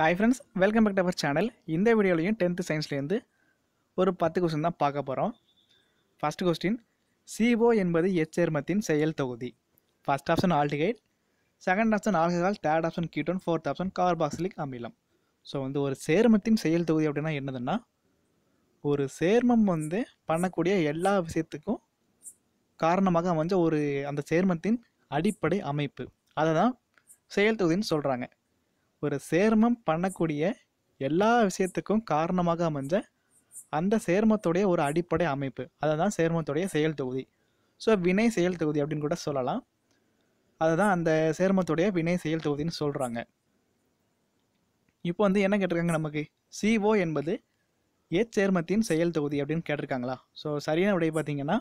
hi friends welcome back to our channel இந்த வீடியோலையும் tenth சயின்ஸ்லேருந்து ஒரு பத்து கொஸ்டின் தான் பார்க்க போகிறோம் ஃபஸ்ட் கொஸ்டின் சிஓ என்பது எச்சேர்மத்தின் செயல் தொகுதி first option aldehyde second option alcohol third option ketone fourth option carboxylic அமிலம் ஸோ வந்து ஒரு சேர்மத்தின் செயல் தொகுதி அப்படின்னா என்னதுன்னா ஒரு சேர்மம் வந்து பண்ணக்கூடிய எல்லா விஷயத்துக்கும் காரணமாக அமைஞ்ச ஒரு அந்த சேர்மத்தின் அடிப்படை அமைப்பு அதை தான் செயல் தொகுதின்னு சொல்கிறாங்க ஒரு சேர்மம் பண்ணக்கூடிய எல்லா விஷயத்துக்கும் காரணமாக அமைஞ்ச அந்த சேர்மத்துடைய ஒரு அடிப்படை அமைப்பு அதை தான் சேர்மத்துடைய செயல் தொகுதி ஸோ வினை செயல் தொகுதி அப்படின்னு கூட சொல்லலாம் தான் அந்த சேர்மத்துடைய வினை செயல் தொகுதின்னு சொல்கிறாங்க இப்போ வந்து என்ன கேட்டிருக்காங்க நமக்கு சிஓ என்பது ஏச் சேர்மத்தின் செயல் தொகுதி அப்படின்னு கேட்டிருக்காங்களா ஸோ சரியான விடை பார்த்தீங்கன்னா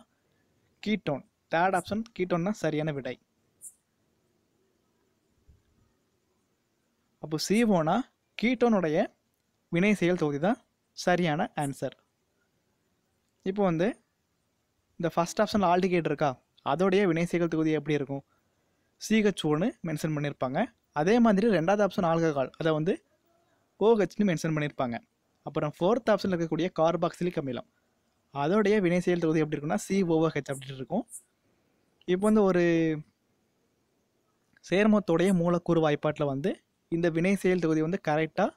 கீட்டோன் தேர்ட் ஆப்ஷன் கீட்டோன்னா சரியான விடை அப்போ சிஓனா கீட்டோனுடைய வினை செயல் தொகுதி தான் சரியான ஆன்சர் இப்போ வந்து இந்த ஃபஸ்ட் ஆப்ஷனில் ஆல்டிகேட் இருக்கா அதோடைய வினை செயல் தொகுதி எப்படி இருக்கும் சிஹெச் மென்ஷன் பண்ணியிருப்பாங்க அதே மாதிரி ரெண்டாவது ஆப்ஷன் ஆல்கஹால் அதை வந்து ஓஹெச்னு மென்ஷன் பண்ணியிருப்பாங்க அப்புறம் ஃபோர்த் ஆப்ஷனில் இருக்கக்கூடிய கார்பாக்சிலிக் அமிலம் அதோடைய வினை செயல் தொகுதி எப்படி இருக்குன்னா சி ஓஹெச் அப்படி இருக்கும் இப்போ வந்து ஒரு சேர்மத்தோடைய மூலக்கூறு வாய்ப்பாட்டில் வந்து இந்த வினை செயல் தொகுதி வந்து கரெக்டாக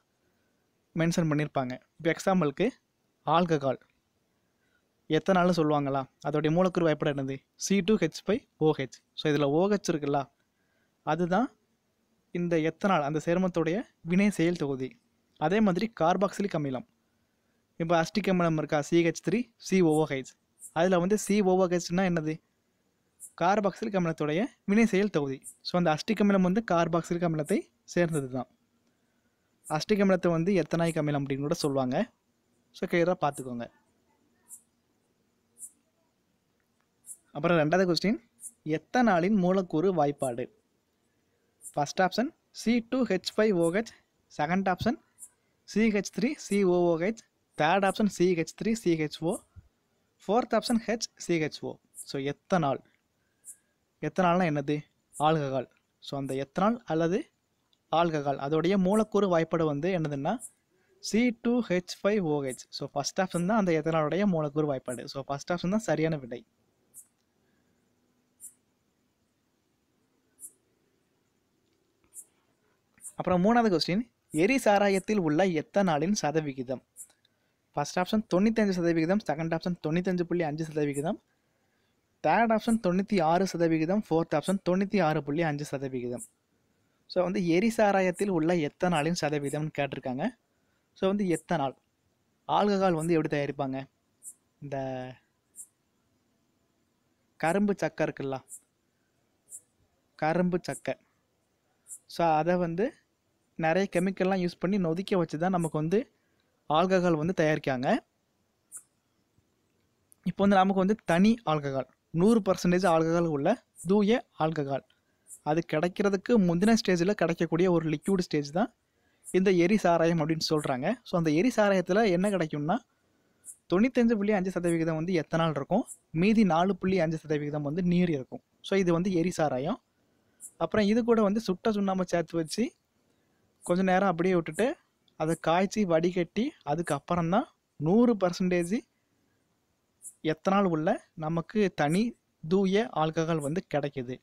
மென்ஷன் பண்ணியிருப்பாங்க இப்போ எக்ஸாம்பிளுக்கு ஆல்கஹால் எத்தனாலும் சொல்லுவாங்களா அதோடைய மூலக்கூறு வாய்ப்பாடு என்னது C two H five OH so இதில் ஓஹெச் இருக்குல்ல அதுதான் இந்த எத்தனால் அந்த சேர்மத்துடைய வினை செயல் தொகுதி அதே மாதிரி கார்பாக்சிலிக் அமிலம் இப்போ அஸ்டிக் அமிலம் இருக்கா சிஹெச் த்ரீ சி ஓஹெச் அதில் வந்து சி ஓஹெச்னா என்னது கார்பாக்சிலிக் அமிலத்துடைய வினை செயல் தொகுதி ஸோ அந்த அஸ்டிக் அமிலம் வந்து கார்பாக்சிலிக் அமிலத்தை சேர்ந்தது தான் அஷ்டிக் அமிலத்தை வந்து எத்தனாய்க் அமிலம் அப்படின்னு கூட சொல்லுவாங்க ஸோ கிளியராக பார்த்துக்கோங்க அப்புறம் ரெண்டாவது கொஸ்டின் எத்தனாலின் மூலக்கூறு வாய்ப்பாடு first option C two H five OH second option CH three COOH third option CH three CHO fourth option H CHO so ethanol எத்தனால்னால் என்னது ஆல்கஹால் ஸோ அந்த எத்தனால் அல்லது ஆல்கஹால் அதோடைய மூலக்கூறு வாய்ப்பாடு வந்து என்னதுன்னா C two H five OH so first option தான் அந்த எத்தனாலுடைய மூலக்கூறு வாய்ப்பாடு ஸோ ஃபஸ்ட் ஆப்ஷன் தான் சரியான விடை அப்புறம் மூணாவது கொஸ்டின் எரி சாராயத்தில் உள்ள எத்தனாலின் சதவிகிதம் ஃபஸ்ட் ஆப்ஷன் தொண்ணூத்தஞ்சு சதவிகிதம் செகண்ட் ஆப்ஷன் தொண்ணூத்தஞ்சு புள்ளி அஞ்சு சதவிகிதம் தேர்ட் ஆப்ஷன் தொண்ணூற்றி ஆறு சதவிகிதம் ஃபோர்த் ஆப்ஷன் தொண்ணூற்றி ஆறு புள்ளி அஞ்சு சதவிகிதம் ஸோ வந்து எரிசாராயத்தில் உள்ள எத்தனாலின் சதவீதம்னு கேட்டிருக்காங்க ஸோ வந்து எத்தனால் ஆல்கஹால் வந்து எப்படி தயாரிப்பாங்க இந்த கரும்பு சக்கை இருக்குல்ல கரும்பு சக்கை ஸோ அதை வந்து நிறைய கெமிக்கல்லாம் யூஸ் பண்ணி நொதிக்க வச்சு தான் நமக்கு வந்து ஆல்கஹால் வந்து தயாரிக்காங்க இப்போ வந்து நமக்கு வந்து தனி ஆல்கஹால் நூறு பர்சன்டேஜ் ஆல்கஹால் உள்ள தூய ஆல்கஹால் அது கிடைக்கிறதுக்கு முந்தின ஸ்டேஜில் கிடைக்கக்கூடிய ஒரு லிக்யூட் ஸ்டேஜ் தான் இந்த எரி சாராயம் அப்படின்னு சொல்கிறாங்க ஸோ அந்த எரி சாராயத்தில் என்ன கிடைக்கும்னா தொண்ணூத்தஞ்சு புள்ளி அஞ்சு சதவிகிதம் வந்து எத்தனால் இருக்கும் மீதி நாலு புள்ளி அஞ்சு சதவிகிதம் வந்து நீர் இருக்கும் ஸோ இது வந்து எரி சாராயம் அப்புறம் இது கூட வந்து சுட்ட சுண்ணாமல் சேர்த்து வச்சு கொஞ்சம் நேரம் அப்படியே விட்டுட்டு அதை காய்ச்சி வடிகட்டி அதுக்கப்புறம் தான் நூறு பர்சன்டேஜ் எத்தனால் உள்ள நமக்கு தனி தூய ஆல்கஹால் வந்து கிடைக்கிது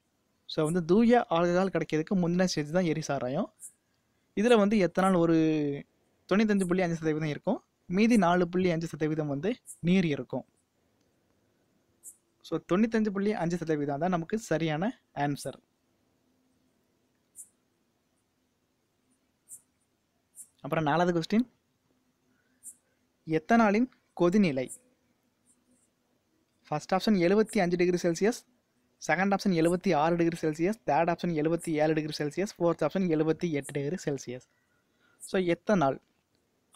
ஸோ வந்து தூய ஆல்கஹால் கிடைக்கிறதுக்கு முந்தின ஸ்டேஜ் தான் எரி சாராயம் இதில் வந்து எத்தனால் ஒரு தொண்ணூத்தஞ்சு புள்ளி அஞ்சு சதவீதம் இருக்கும் மீதி நாலு புள்ளி அஞ்சு சதவீதம் வந்து நீர் இருக்கும் ஸோ தொண்ணூத்தஞ்சு புள்ளி அஞ்சு சதவீதம் தான் நமக்கு சரியான ஆன்சர் அப்புறம் நாலாவது கொஸ்டின் எத்தனாலின் கொதிநிலை ஃபஸ்ட் ஆப்ஷன் எழுபத்தி அஞ்சு டிகிரி செல்சியஸ் செகண்ட் ஆப்ஷன் எழுபத்தி ஆறு டிகிரி செல்சியஸ் தேர்ட் ஆப்ஷன் எழுபத்தி ஏழு டிகிரி செல்சியஸ் ஃபோர்த் ஆப்ஷன் எழுபத்தி எட்டு degree Celsius so ethanol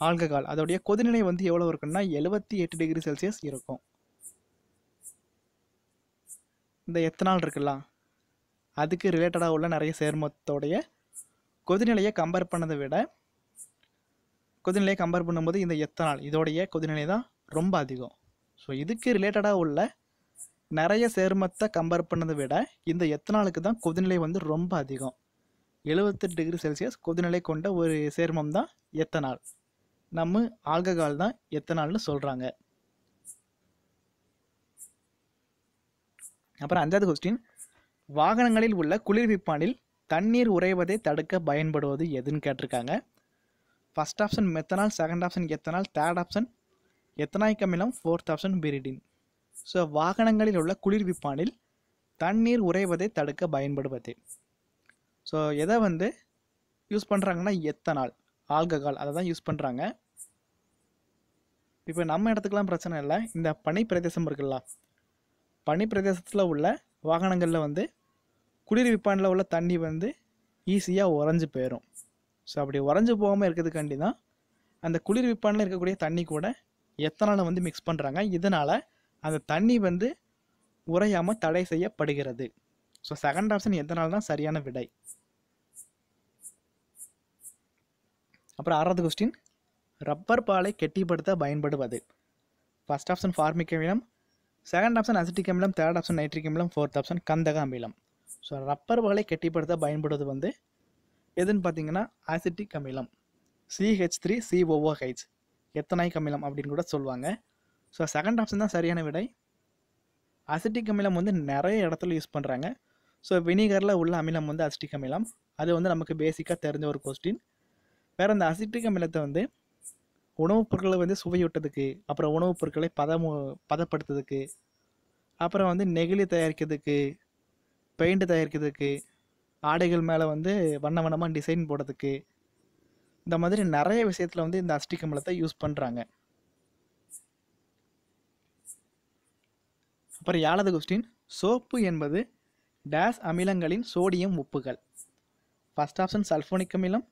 alcohol அதோடைய கொதிநிலை வந்து எவ்வளோ இருக்குன்னா எழுபத்தி எட்டு டிகிரி செல்சியஸ் இருக்கும் இந்த எத்தனால் இருக்குல்ல அதுக்கு ரிலேட்டடாக உள்ள நிறைய சேர்மத்தோடைய கொதிநிலையை கம்பேர் பண்ணதை விட கொதிநிலையை கம்பேர் பண்ணும்போது இந்த எத்தனால் இதோடைய கொதிநிலை தான் ரொம்ப அதிகம் ஸோ இதுக்கு ரிலேட்டடாக உள்ள நிறைய சேர்மத்தை கம்பேர் பண்ணதை விட இந்த எத்தனாலுக்கு தான் கொதிநிலை வந்து ரொம்ப அதிகம் எழுபத்தெட்டு டிகிரி செல்சியஸ் கொதிநிலை கொண்ட ஒரு சேர்மம் தான் எத்தனால் நம்ம ஆல்ககால் தான் எத்தனால்னு சொல்கிறாங்க அப்புறம் அஞ்சாவது கொஸ்டின் வாகனங்களில் உள்ள குளிர்விப்பானில் தண்ணீர் உறைவதை தடுக்க பயன்படுவது எதுன்னு கேட்டிருக்காங்க first option methanol second option ethanol third option எத்தனாய்க்கமிலம் ஃபோர்த் ஆப்ஷன் பிரிடின் ஸோ வாகனங்களில் உள்ள குளிர்விப்பானில் தண்ணீர் உறைவதை தடுக்க பயன்படுவது ஸோ எதை வந்து யூஸ் பண்ணுறாங்கன்னா எத்தனால் ஆல்கஹால் அதை தான் யூஸ் பண்ணுறாங்க இப்போ நம்ம இடத்துக்கெலாம் பிரச்சனை இல்லை இந்த பனி பிரதேசம் இருக்குல்ல பனி பிரதேசத்தில் உள்ள வாகனங்களில் வந்து குளிர்விப்பானில் உள்ள தண்ணி வந்து ஈஸியாக உறைஞ்சி போயிடும் ஸோ அப்படி உறைஞ்சி போகாமல் இருக்கிறதுக்காண்டி தான் அந்த குளிர்விப்பானில் இருக்கக்கூடிய தண்ணி கூட எத்தனால் வந்து மிக்ஸ் பண்ணுறாங்க இதனால் அந்த தண்ணி வந்து உறையாமல் தடை செய்யப்படுகிறது ஸோ செகண்ட் ஆப்ஷன் எதனால தான் சரியான விடை அப்புறம் ஆறாவது கொஸ்டின் ரப்பர் பாலை கெட்டிப்படுத்த பயன்படுவது ஃபஸ்ட் ஆப்ஷன் ஃபார்மிக் அமிலம் செகண்ட் ஆப்ஷன் அசிட்டிக் அமிலம் தேர்ட் ஆப்ஷன் நைட்ரிக் அமிலம் ஃபோர்த் ஆப்ஷன் கந்தக அமிலம் ஸோ ரப்பர் பாலை கெட்டிப்படுத்த பயன்படுவது வந்து எதுன்னு பார்த்தீங்கன்னா அசிட்டிக் அமிலம் சிஹெச் த்ரீ சிஓஓஹெச் எத்தனை அமிலம் அப்படின்னு கூட சொல்லுவாங்க ஸோ செகண்ட் ஆப்ஷன் தான் சரியான விடை அசிட்டிக் அமிலம் வந்து நிறைய இடத்துல யூஸ் பண்ணுறாங்க ஸோ வினிகரில் உள்ள அமிலம் வந்து அசிட்டிக் அமிலம் அது வந்து நமக்கு பேசிக்காக தெரிஞ்ச ஒரு கொஸ்டின் வேறு அந்த அசிட்டிக் அமிலத்தை வந்து உணவுப் பொருட்களை வந்து சுவையூட்டதுக்கு அப்புறம் உணவுப் பொருட்களை பதமு பதப்படுத்துறதுக்கு அப்புறம் வந்து நெகிழி தயாரிக்கிறதுக்கு பெயிண்ட் தயாரிக்கிறதுக்கு ஆடைகள் மேலே வந்து வண்ண வண்ணமாக டிசைன் போடுறதுக்கு இந்த மாதிரி நிறைய விஷயத்தில் வந்து இந்த அஸ்டிக் அமிலத்தை யூஸ் பண்ணுறாங்க அப்புறம் ஏழாவது கொஸ்டின் சோப்பு என்பது டேஸ் அமிலங்களின் சோடியம் உப்புகள் ஃபஸ்ட் ஆப்ஷன் சல்ஃபோனிக் அமிலம்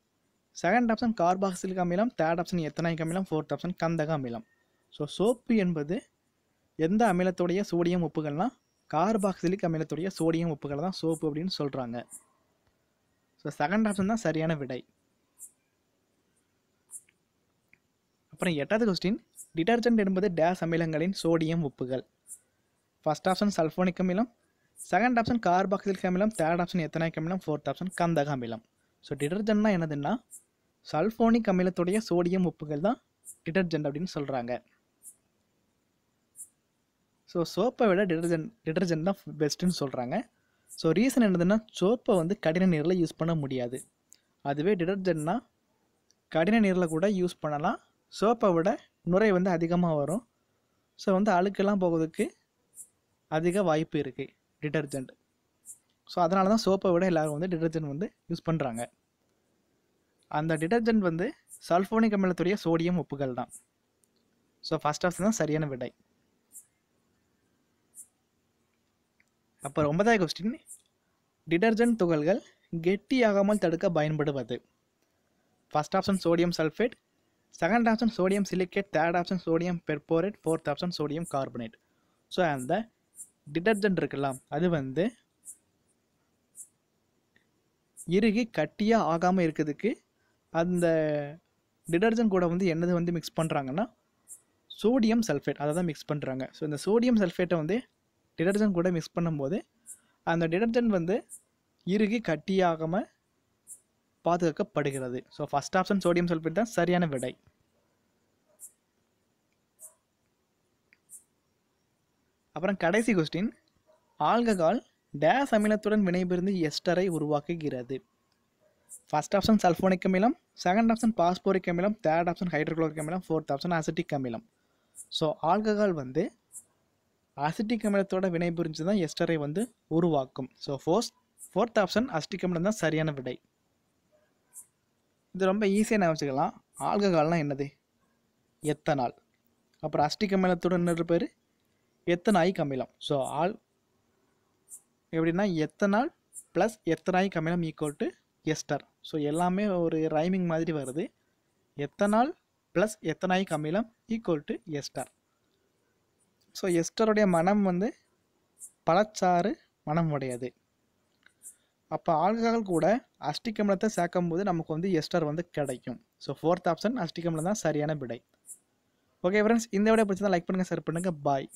செகண்ட் ஆப்ஷன் கார்பாக்சிலிக் அமிலம் தேர்ட் ஆப்ஷன் எத்தனைக்கு அமிலம் ஃபோர்த் ஆப்ஷன் கந்தக அமிலம் ஸோ சோப்பு என்பது எந்த அமிலத்துடைய சோடியம் உப்புகள்னால் கார்பாக்சிலிக் அமிலத்துடைய சோடியம் உப்புகளை தான் சோப்பு அப்படின்னு சொல்கிறாங்க ஸோ செகண்ட் ஆப்ஷன் தான் சரியான விடை அப்புறம் எட்டாவது கொஸ்டின் டிடர்ஜென்ட் என்பது டேஸ் அமிலங்களின் சோடியம் உப்புகள் ஃபஸ்ட் ஆப்ஷன் సల్ఫోనిక్ அமிலம் செகண்ட் ஆப்ஷன் கார்பாக்சிலிக் அமிலம் தேர்ட் ஆப்ஷன் எத்தனை அமிலம் ஃபோர்த் ஆப்ஷன் கந்தக அமிலம் ஸோ டிடர்ஜென்ட்னா என்னதுன்னா சல்ஃபோனிக் அமிலத்துடைய சோடியம் உப்புகள் தான் டிடர்ஜென்ட் அப்படின்னு சொல்கிறாங்க ஸோ சோப்பை விட டிடர்ஜென்ட் டிடர்ஜென்ட் தான் பெஸ்ட்டுன்னு சொல்கிறாங்க ஸோ ரீசன் என்னதுன்னா சோப்பை வந்து கடின நீரில் யூஸ் பண்ண முடியாது அதுவே டிடர்ஜென்ட்னா கடின நீரில் கூட யூஸ் பண்ணலாம் சோப்பை விட நுரை வந்து அதிகமாக வரும் ஸோ வந்து அழுக்கெல்லாம் போகிறதுக்கு அதிக வாய்ப்பு இருக்குது டிட்டர்ஜெண்ட் ஸோ அதனால தான் சோப்பை விட எல்லோரும் வந்து டிட்டர்ஜென்ட் வந்து யூஸ் பண்ணுறாங்க அந்த டிட்டர்ஜென்ட் வந்து சல்ஃபோனிக் அமிலத்துடைய சோடியம் உப்புகள் தான் ஸோ ஃபஸ்ட் ஆஃப் தான் சரியான விடை அப்போ ரொம்பதாக கொஸ்டின் டிடர்ஜென்ட் துகள்கள் கெட்டியாகாமல் தடுக்க பயன்படுவது first option sodium sulphate second option sodium silicate third option sodium perborate fourth option sodium carbonate so அந்த டிடர்ஜென்ட் இருக்கலாம் அது வந்து இறுகி கட்டியாக ஆகாமல் இருக்கிறதுக்கு அந்த டிடர்ஜென்ட் கூட வந்து என்னது வந்து மிக்ஸ் பண்ணுறாங்கன்னா சோடியம் சல்ஃபேட் அதை தான் மிக்ஸ் பண்ணுறாங்க ஸோ இந்த சோடியம் சல்ஃபேட்டை வந்து டிடர்ஜென்ட் கூட மிக்ஸ் பண்ணும்போது அந்த டிடர்ஜென்ட் வந்து இறுகி கட்டியாகாமல் பாதுகாக்கப்படுகிறது so first option sodium sulphate தான் சரியான விடை அப்புறம் கடைசி கொஸ்டின் ஆல்கஹால் டேஸ் அமிலத்துடன் வினைபுரிந்து எஸ்டரை உருவாக்குகிறது ஃபர்ஸ்ட் ஆப்ஷன் சல்ஃபோனிக் அமிலம் செகண்ட் ஆப்ஷன் பாஸ்போரிக் அமிலம் தேர்ட் ஆப்ஷன் ஹைட்ரோக்ளோரிக் அமிலம் ஃபோர்த் ஆப்ஷன் அசிட்டிக் அமிலம் ஸோ ஆல்கஹால் வந்து அசிட்டிக் அமிலத்தோட வினைபுரிஞ்சு தான் எஸ்டரை வந்து உருவாக்கும் so force fourth option acetic அமிலம் தான் சரியான விடை இது ரொம்ப ஈஸியாக நான் வச்சுக்கலாம் ஆல்கஹால்னால் என்னது எத்தனால் அப்புறம் அஸ்டிக் அமிலத்தோட பேர் எத்தனாயிக் அமிலம் ஸோ ஆல் எப்படின்னா எத்தனால் ப்ளஸ் எத்தனாயிக் அமிலம் ஈக்குவல் டு எஸ்டர் ஸோ எல்லாமே ஒரு ரைமிங் மாதிரி வருது எத்தனால் ப்ளஸ் எத்தனாயிக் அமிலம் ஈக்குவல் டு எஸ்டர் ஸோ எஸ்டருடைய மனம் வந்து பழச்சாறு மனம் உடையது அப்போ ஆல்கஹால் கூட அஷ்டிக் சேர்க்கும்போது போது நமக்கு வந்து எஸ்டர் வந்து கிடைக்கும் ஸோ ஃபோர்த் ஆப்ஷன் அஷ்டிக் தான் சரியான விடை ஓகே ஃப்ரெண்ட்ஸ் இந்த விட பிடிச்சதான் லைக் பண்ணுங்கள் ஷேர் பண்ணுங்கள் பாய்